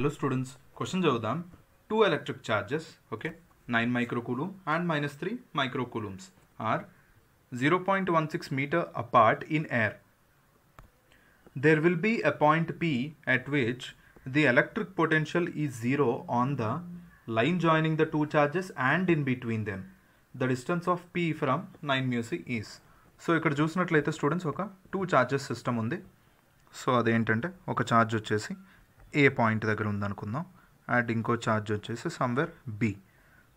hello students question చదువుదాం two electric charges okay nine microcoulomb and minus three microcoulombs are zero point one six metre apart in air there will be a point P at which the electric potential is zero on the line joining the two charges and in between them the distance of P from nine mu is so ఇక్కడ చూసినట్లయితే students ఒక two charges system ఉంది so అదేంటంటే ఒక charge వచ్చేసి ఏ point దగ్గర ఉందనుకుందాం and ఇంకో ఛార్జ్ వచ్చేసి సమ్వేర్ బి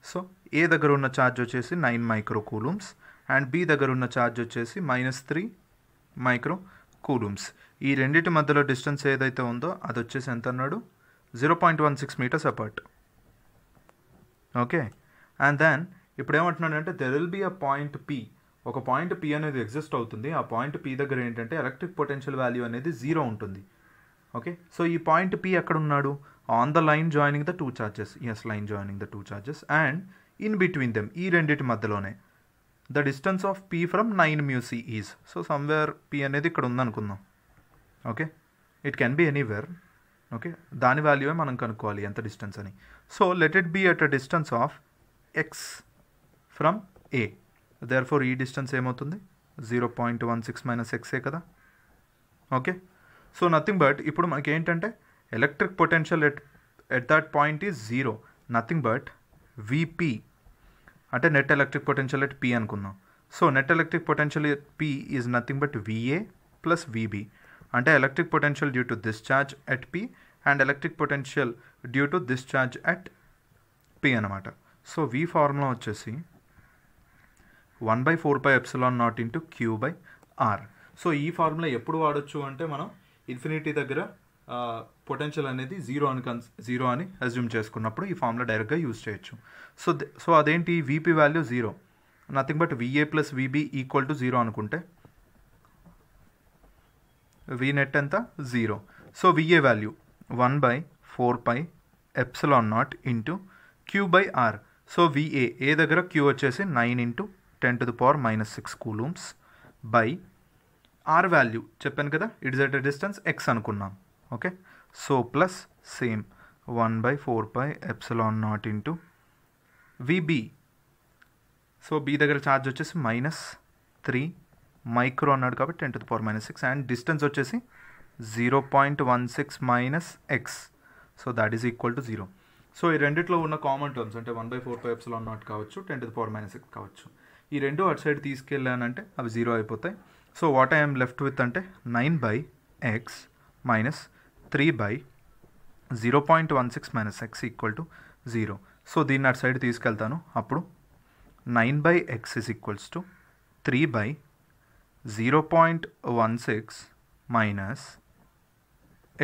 సో ఏ దగ్గర ఉన్న ఛార్జ్ వచ్చేసి nine micro coulombs and B దగ్గర ఉన్న ఛార్జ్ వచ్చేసి మైనస్ త్రీ మైక్రో కూలూమ్స్ ఈ రెండింటి మధ్యలో డిస్టెన్స్ ఏదైతే ఉందో అది వచ్చేసి ఎంత అన్నాడు zero point one six metres apart okay and then ఇప్పుడు ఏమంటున్నాడంటే there will be a point P ఒక పాయింట్ పి అనేది ఎగ్జిస్ట్ అవుతుంది ఆ పాయింట్ పి దగ్గర ఏంటంటే ఎలక్ట్రిక్ పొటెన్షియల్ వాల్యూ అనేది జీరో ఉంటుంది ఓకే సో ఈ పాయింట్ పి ఎక్కడ ఉన్నాడు on the line joining the two charges yes line joining the two charges and in between them ఈ రెండింటి మధ్యలోనే the distance of P from nine మ్యూసీ is so somewhere P అనేది ఇక్కడ ఉందనుకుందాం okay it can be anywhere okay దాని value మనం కనుక్కోవాలి ఎంత డిస్టెన్స్ అని so let it be at a distance of X from A therefore ఈ డిస్టెన్స్ ఏమవుతుంది zero point one six minus X కదా ఓకే సో నథింగ్ బట్ ఇప్పుడు మనకి ఏంటంటే electric potential at at that point is zero nothing but VP అంటే net electric potential at P అనుకుందాం so net electric potential at P is nothing but VA plus VB అంటే electric potential due to discharge at P and electric potential due to discharge at P అనమాట so V formula వచ్చేసి one by four by epsilon naught into Q by R so ఈ formula ఎప్పుడు వాడచ్చు అంటే మనం infinity దగ్గర potential అనేది zero అని కన్స్ జీరో అని అజ్యూమ్ చేసుకున్నప్పుడు ఈ ఫార్ములా డైరెక్ట్గా యూజ్ చేయొచ్చు సో సో అదేంటి VP value zero nothing but VA plus VB equal to zero అనుకుంటే వి నెట్ ఎంత zero so VA value one by four pi epsilon naught into Q by R so VA A దగ్గర Q వచ్చేసి nine into ten to the power minus six coulombs by R value చెప్పాను కదా it's at a distance X అనుకున్నాం okay so plus same one by four by epsilon naught into VB so B దగ్గర charge వచ్చేసి minus three micro అన్నాడు కాబట్టి ten to the power minus six and distance వచ్చేసి zero point one six minus X so that is equal to zero so ఈ రెండిట్లో ఉన్న common terms అంటే one by four pi epsilon naught కావచ్చు ten to the power minus six కావచ్చు ఈ రెండు అటు సైడ్ తీసుకెళ్ళానంటే అవి జీరో అయిపోతాయి so what I'm left with అంటే nine by X minus three by zero point one six minus X equal to zero so దీన్ని అటు సైడ్ తీసుకెళ్తాను అప్పుడు nine by X is equals to three by zero point one six minus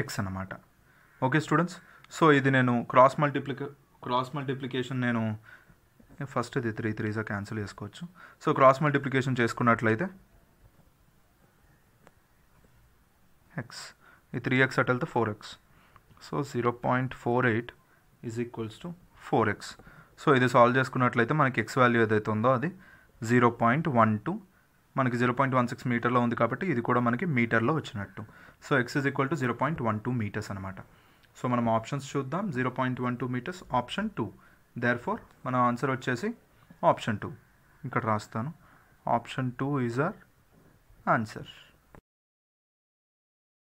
X అనమాట okay students so ఇది నేను cross మల్టిప్లికే cross multiplication నేను first ఇది త్రీ త్రీసా క్యాన్సిల్ చేసుకోవచ్చు సో క్రాస్ మల్టిప్లికేషన్ చేసుకున్నట్లయితే ఎక్స్ ఈ త్రీ ఎక్స్ అటు వెళ్తే four X so zero point four eight is equals to four X so ఇది సాల్వ్ చేసుకున్నట్లయితే మనకి ఎక్స్ వాల్యూ ఏదైతే ఉందో అది జీరో పాయింట్ వన్ టూ మనకి జీరో పాయింట్ వన్ సిక్స్ మీటర్లో ఉంది కాబట్టి ఇది కూడా మనకి మీటర్లో వచ్చినట్టు so X is equal to zero point one two metres అనమాట సో మనం ఆప్షన్స్ చూద్దాం zero point one two metres option two therefore మన ఆన్సర్ వచ్చేసి ఆప్షన్ టూ ఇక్కడ రాస్తాను option two is our answer